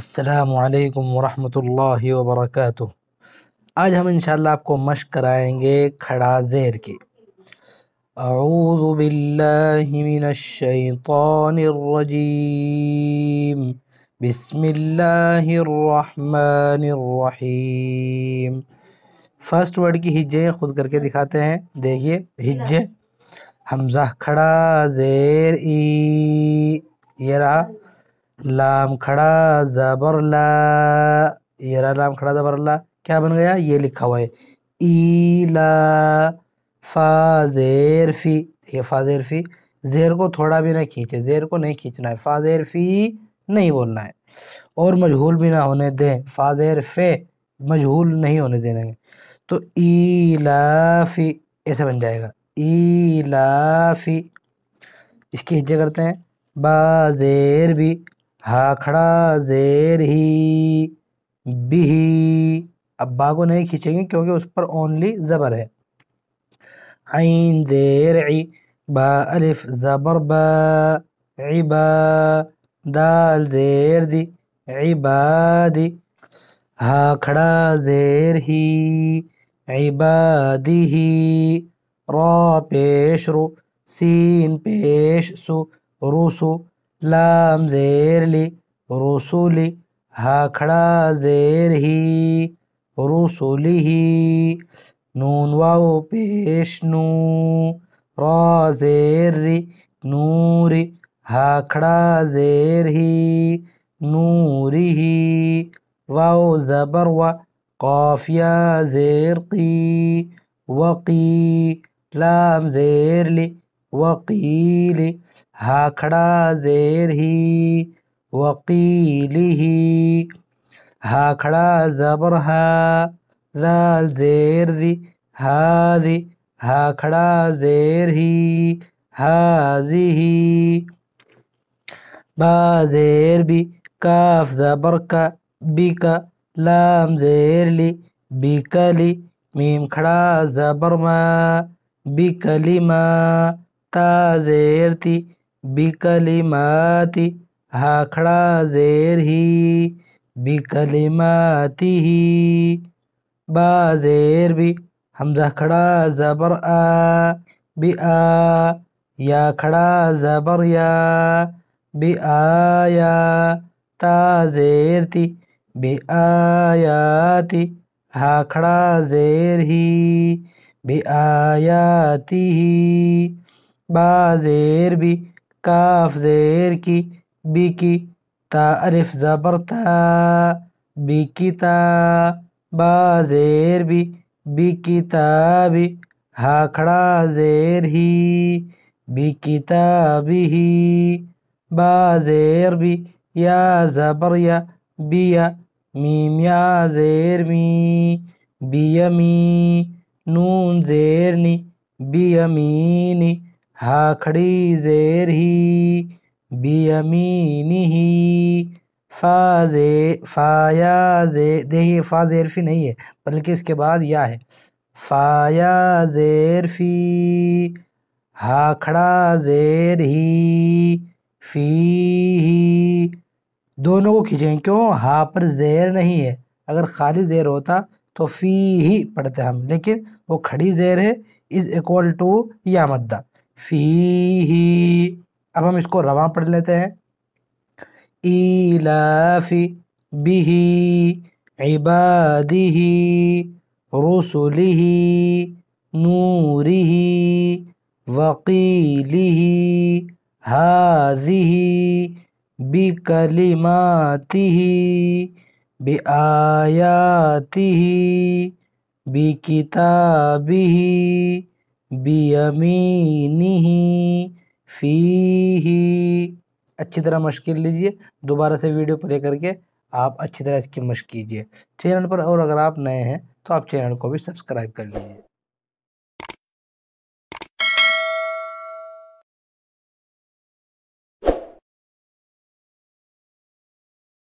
असलकम वरहमल वबरक आज हम इंशाल्लाह आपको मश्क कराएंगे खड़ा ज़ेर की अऊज़बिल्लिमिनशैतानरजीम बिस्मिल्लाहिर्रहमानिर्रहीम फर्स्ट वर्ड की हिज्जे खुद करके दिखाते हैं देखिए हिज्जे हमजा खड़ा ज़ेर ई ये रहा लाम खड़ा ज़बर ला ये रहा लाम खड़ा ज़बर ला क्या बन गया ये लिखा हुआ है ई ला फा जेर फी देखिए फा जेर फी जेर को थोड़ा भी ना खींचे जेर को नहीं खींचना है फा जेर फी नहीं बोलना है और मजहूल भी ना होने दें फा जेर फे मजहूल नहीं होने देना है तो ई ला फी ऐसे बन जाएगा ई ला फी इसकी हिज्जे करते हैं बाजेर भी हाखड़ा खड़ा जेर ही बिही अब को नहीं खींचेंगे क्योंकि उस पर ओनली ज़बर है आइन जेर ई बा अलिफ ज़बर बा दाल जेर दी इबादी हा खड़ा जेर ही इबादी ही रॉ पेश रु सीन पेश सु रुसु لام زیر لی رسولی ها کھڑا زیر ہی رسولی ہی نون واو پیش نو را زیر ری نوری ها کھڑا زیر ہی نوری ہی واو زبر و قافیه زیر قی وقی لام زیر لی وقیل هاکړه زیر هی وقیله هاکړه زبر ها ذال زیر ذی هذی هاکړه زیر هی هذه با زیر بی کاف زبر کا بیکا لام زیر لی بیکلی میم کھڑا زبر ما بیکلی ما ता ज़ेर ती बिकलिमाती हा ज़ेर ही माती ही बा ज़ेर भी हमजा खड़ा ज़बर आ बी आ या खड़ा ज़बर या बी आया ता ज़ेर ती बि आयाती हा खड़ा ज़ेर ही बि आयाती ही बाजेर भी काफ जेर की बी की तारिफ ज़बर था बी की ता बाजेर भी बी की ताबी हाखड़ा जेर ही बी की ताबी ही बाजेर भी या ज़बर या बिया मीम या जेर मी बियमी नून जेरनी बियमीनी हाखड़ी जेर ही बियमीनी ही फाजे फाया जे देखिए फा जेर फी नहीं है बल्कि उसके बाद या है फाया जेर फी हाखड़ा जेर ही फी ही दोनों को खींचें क्यों हा पर जेर नहीं है अगर खाली जेर होता तो फी ही पढ़ते हम लेकिन वो खड़ी जेर है इज़ इक्वल टू या मद्दा फी ही अब हम इसको रवा पढ़ लेते हैं ईलाफी बिही इबादिही रसुलिही नूरिही वकीलिही हाजिही बिकलिमातिही बिआयातिही बिकिताबिही बियमी फी ही अच्छी तरह मश्क कर लीजिए दोबारा से वीडियो प्ले करके आप अच्छी तरह इसकी मश्क कीजिए चैनल पर और अगर आप नए हैं तो आप चैनल को भी सब्सक्राइब कर लीजिए